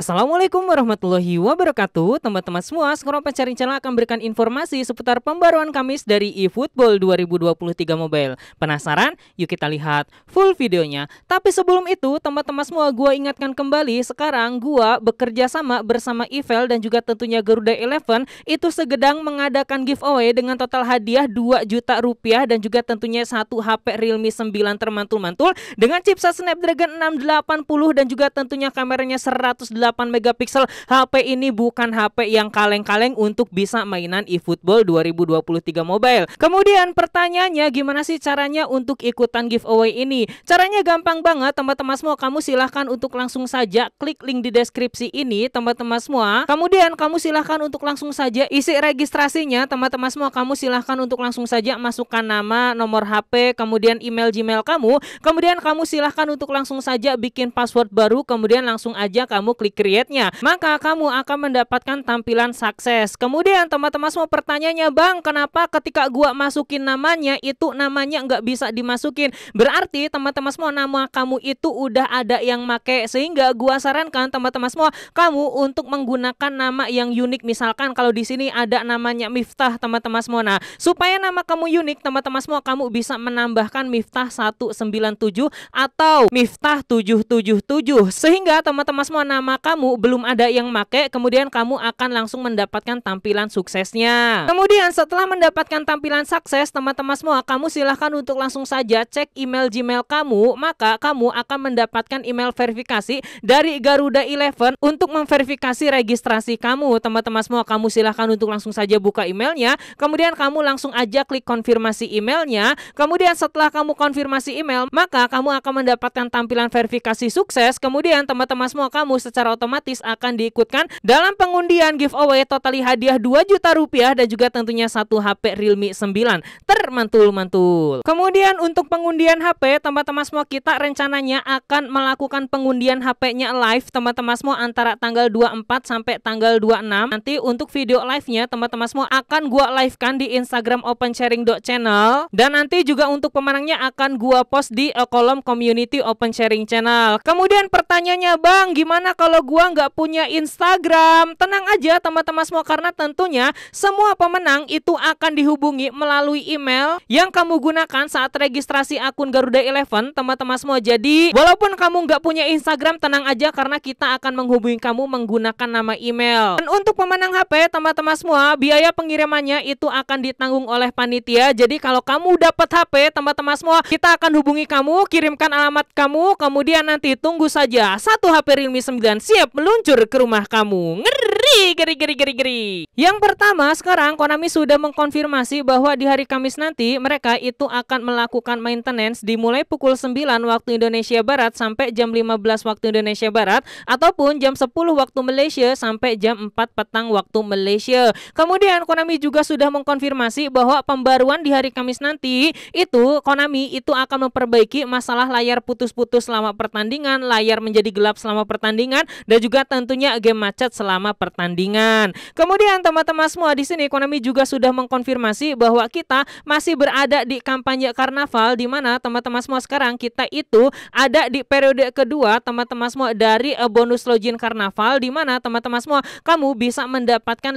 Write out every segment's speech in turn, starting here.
Assalamualaikum warahmatullahi wabarakatuh Teman-teman semua, sekarang pencari channel akan berikan informasi seputar pembaruan Kamis dari eFootball 2023 Mobile Penasaran? Yuk kita lihat full videonya Tapi sebelum itu, teman-teman semua gue ingatkan kembali Sekarang gue bekerja sama bersama Evel dan juga tentunya Garuda Eleven Itu segedang mengadakan giveaway dengan total hadiah 2 juta rupiah Dan juga tentunya satu HP Realme 9 termantul-mantul Dengan chipset Snapdragon 680 dan juga tentunya kameranya 180. 8 megapiksel. HP ini bukan HP yang kaleng-kaleng untuk bisa mainan eFootball 2023 Mobile. Kemudian pertanyaannya gimana sih caranya untuk ikutan giveaway ini? Caranya gampang banget teman-teman semua. Kamu silahkan untuk langsung saja klik link di deskripsi ini teman-teman semua. Kemudian kamu silahkan untuk langsung saja isi registrasinya teman-teman semua. Kamu silahkan untuk langsung saja masukkan nama, nomor HP, kemudian email Gmail kamu. Kemudian kamu silahkan untuk langsung saja bikin password baru. Kemudian langsung aja kamu klik create-nya, maka kamu akan mendapatkan tampilan sukses. Kemudian teman-teman semua pertanyaannya, Bang, kenapa ketika gua masukin namanya itu namanya nggak bisa dimasukin? Berarti teman-teman semua nama kamu itu udah ada yang make sehingga gua sarankan teman-teman semua kamu untuk menggunakan nama yang unik misalkan kalau di sini ada namanya Miftah teman-teman semua. Nah, supaya nama kamu unik teman-teman semua kamu bisa menambahkan Miftah 197 atau Miftah 777 sehingga teman-teman semua nama kamu belum ada yang make, kemudian kamu akan langsung mendapatkan tampilan suksesnya. Kemudian setelah mendapatkan tampilan sukses, teman-teman semua, kamu silahkan untuk langsung saja cek email Gmail kamu, maka kamu akan mendapatkan email verifikasi dari Garuda Eleven untuk memverifikasi registrasi kamu. Teman-teman semua, kamu silahkan untuk langsung saja buka emailnya, kemudian kamu langsung aja klik konfirmasi emailnya, kemudian setelah kamu konfirmasi email, maka kamu akan mendapatkan tampilan verifikasi sukses, kemudian teman-teman semua, kamu secara secara otomatis akan diikutkan dalam pengundian giveaway totali hadiah 2 juta rupiah dan juga tentunya satu HP Realme 9 termantul-mantul. Kemudian untuk pengundian HP, teman-teman semua kita rencananya akan melakukan pengundian HP-nya live teman-teman semua antara tanggal 24 sampai tanggal 26. Nanti untuk video live-nya teman-teman semua akan gua live-kan di Instagram Open Sharing Channel dan nanti juga untuk pemenangnya akan gua post di kolom community Open Sharing Channel. Kemudian pertanyaannya Bang, gimana kalau kalau gua nggak punya Instagram. Tenang aja teman-teman semua karena tentunya semua pemenang itu akan dihubungi melalui email yang kamu gunakan saat registrasi akun Garuda Eleven, teman-teman semua. Jadi walaupun kamu nggak punya Instagram, tenang aja karena kita akan menghubungi kamu menggunakan nama email. Dan untuk pemenang HP, teman-teman semua, biaya pengirimannya itu akan ditanggung oleh panitia. Jadi kalau kamu dapat HP, teman-teman semua, kita akan hubungi kamu, kirimkan alamat kamu, kemudian nanti tunggu saja satu HP Realme 9 siap meluncur ke rumah kamu. Ngeri. Geri, geri, geri, geri, geri. Yang pertama, sekarang Konami sudah mengkonfirmasi bahwa di hari Kamis nanti mereka itu akan melakukan maintenance dimulai pukul 9 waktu Indonesia Barat sampai jam 15 waktu Indonesia Barat ataupun jam 10 waktu Malaysia sampai jam 4 petang waktu Malaysia. Kemudian Konami juga sudah mengkonfirmasi bahwa pembaruan di hari Kamis nanti itu Konami itu akan memperbaiki masalah layar putus-putus selama pertandingan, layar menjadi gelap selama pertandingan dan juga tentunya game macet selama pertandingan pertandingan. Kemudian teman-teman semua di sini Konami juga sudah mengkonfirmasi bahwa kita masih berada di kampanye karnaval di mana teman-teman semua sekarang kita itu ada di periode kedua teman-teman semua dari eh, bonus login karnaval di mana teman-teman semua kamu bisa mendapatkan 50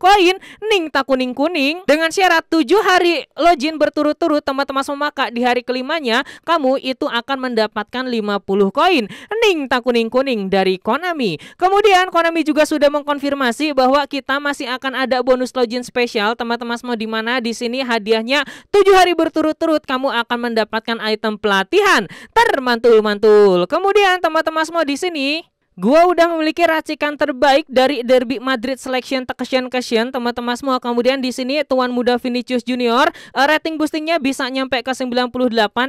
koin ning tak kuning-kuning dengan syarat 7 hari login berturut-turut teman-teman semua maka di hari kelimanya kamu itu akan mendapatkan 50 koin ning tak kuning-kuning dari Konami. Kemudian Konami juga sudah meng konfirmasi bahwa kita masih akan ada bonus login spesial teman-teman semua di mana di sini hadiahnya tujuh hari berturut-turut kamu akan mendapatkan item pelatihan termantul-mantul. Kemudian teman-teman semua di sini Gua udah memiliki racikan terbaik dari Derby Madrid selection tekesian kesian teman-teman semua. Kemudian di sini tuan muda Vinicius Junior uh, rating boostingnya bisa nyampe ke 98.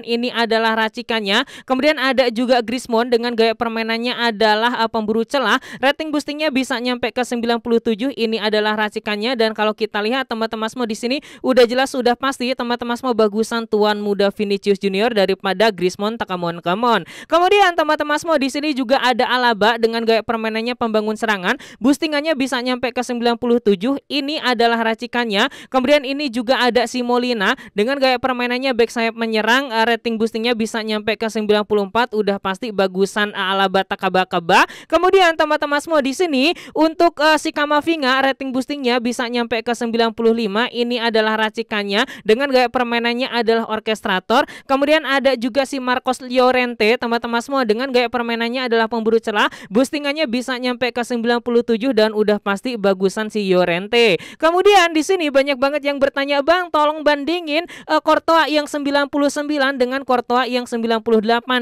Ini adalah racikannya. Kemudian ada juga Griezmann dengan gaya permainannya adalah uh, pemburu celah. Rating boostingnya bisa nyampe ke 97. Ini adalah racikannya dan kalau kita lihat teman-teman semua di sini udah jelas sudah pasti teman-teman semua bagusan tuan muda Vinicius Junior daripada Griezmann Takamon Kamon. Kemudian teman-teman semua di sini juga ada Alaba dengan gaya permainannya pembangun serangan. Boostingannya bisa nyampe ke 97. Ini adalah racikannya. Kemudian ini juga ada si Molina dengan gaya permainannya back sayap menyerang, eh, rating boostingnya bisa nyampe ke 94. Udah pasti bagusan ala batakaba Kemudian teman-teman semua di sini untuk uh, si Kamavinga rating boostingnya bisa nyampe ke 95. Ini adalah racikannya dengan gaya permainannya adalah orkestrator. Kemudian ada juga si Marcos Llorente teman-teman semua dengan gaya permainannya adalah pemburu celah. Boostingannya bisa nyampe ke 97 dan udah pasti bagusan si Yorente. Kemudian di sini banyak banget yang bertanya, "Bang, tolong bandingin uh, eh, Kortoa yang 99 dengan Kortoa yang 98."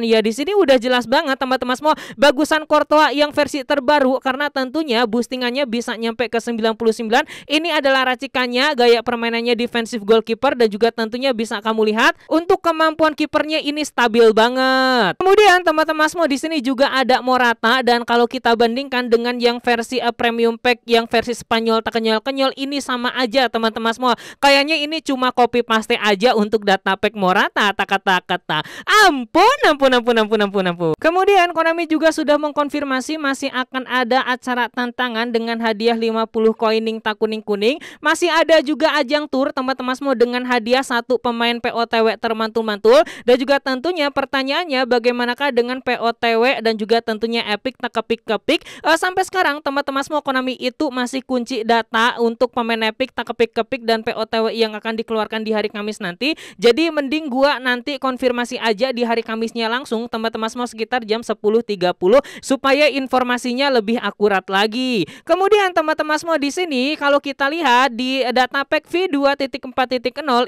Ya di sini udah jelas banget teman-teman semua, bagusan Kortoa yang versi terbaru karena tentunya boostingannya bisa nyampe ke 99. Ini adalah racikannya, gaya permainannya defensive goalkeeper dan juga tentunya bisa kamu lihat untuk kemampuan kipernya ini stabil banget. Kemudian teman-teman semua di sini juga ada Morata dan kalau kita bandingkan dengan yang versi uh, premium pack yang versi Spanyol tak kenyal-kenyal ini sama aja teman-teman semua. Kayaknya ini cuma copy paste aja untuk data pack Morata tak kata kata. Ampun, ampun, ampun, ampun, ampun, ampun. Kemudian Konami juga sudah mengkonfirmasi masih akan ada acara tantangan dengan hadiah 50 koining tak kuning-kuning. Masih ada juga ajang tour teman-teman semua dengan hadiah satu pemain POTW termantul-mantul dan juga tentunya pertanyaannya bagaimanakah dengan POTW dan juga tentunya epic Takapik Kepik. Uh, eh, sampai sekarang teman-teman semua Konami itu masih kunci data untuk pemain Epic takapik Kepik dan POTW yang akan dikeluarkan di hari Kamis nanti. Jadi mending gua nanti konfirmasi aja di hari Kamisnya langsung teman-teman semua sekitar jam 10.30 supaya informasinya lebih akurat lagi. Kemudian teman-teman semua di sini kalau kita lihat di data pack V2.4.0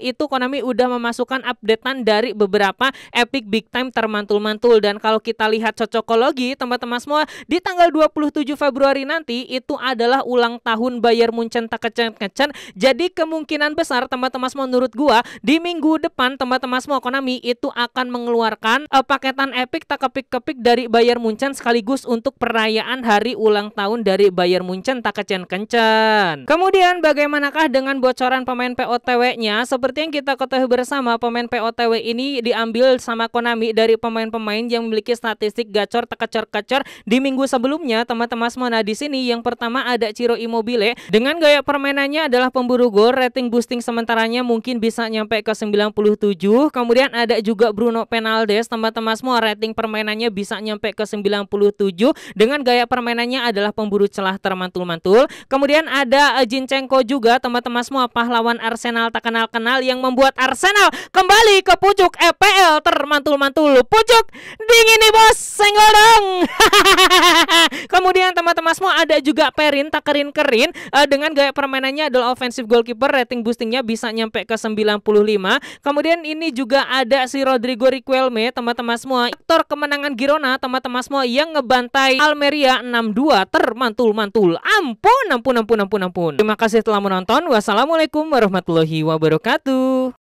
itu Konami udah memasukkan updatean dari beberapa Epic Big Time termantul-mantul dan kalau kita lihat cocokologi teman-teman semua bahwa di tanggal 27 Februari nanti itu adalah ulang tahun Bayern Munchen tak kecen-kecen. Jadi kemungkinan besar teman-teman menurut gua di minggu depan teman-teman semua Konami itu akan mengeluarkan uh, paketan epic tak kepik-kepik dari Bayern Munchen sekaligus untuk perayaan hari ulang tahun dari Bayern Munchen tak kecen kecen Kemudian bagaimanakah dengan bocoran pemain POTW-nya? Seperti yang kita ketahui bersama pemain POTW ini diambil sama Konami dari pemain-pemain yang memiliki statistik gacor tak kecer-kecer di minggu sebelumnya, teman-teman semua nah di sini yang pertama ada Ciro Immobile dengan gaya permainannya adalah pemburu gol, rating boosting sementaranya mungkin bisa nyampe ke 97. Kemudian ada juga Bruno Penaldes, teman-teman semua rating permainannya bisa nyampe ke 97 dengan gaya permainannya adalah pemburu celah termantul-mantul. Kemudian ada Jin eh, Jinchenko juga, teman-teman semua pahlawan Arsenal tak kenal-kenal yang membuat Arsenal kembali ke pucuk EPL termantul-mantul. Pucuk dingin nih bos, senggol dong. Kemudian teman-teman semua ada juga Perin Takerin Kerin uh, dengan gaya permainannya adalah offensive goalkeeper rating boostingnya bisa nyampe ke 95. Kemudian ini juga ada si Rodrigo Riquelme teman-teman semua aktor kemenangan Girona teman-teman semua yang ngebantai Almeria 6-2 termantul-mantul. Ampun ampun ampun ampun ampun. Terima kasih telah menonton. Wassalamualaikum warahmatullahi wabarakatuh.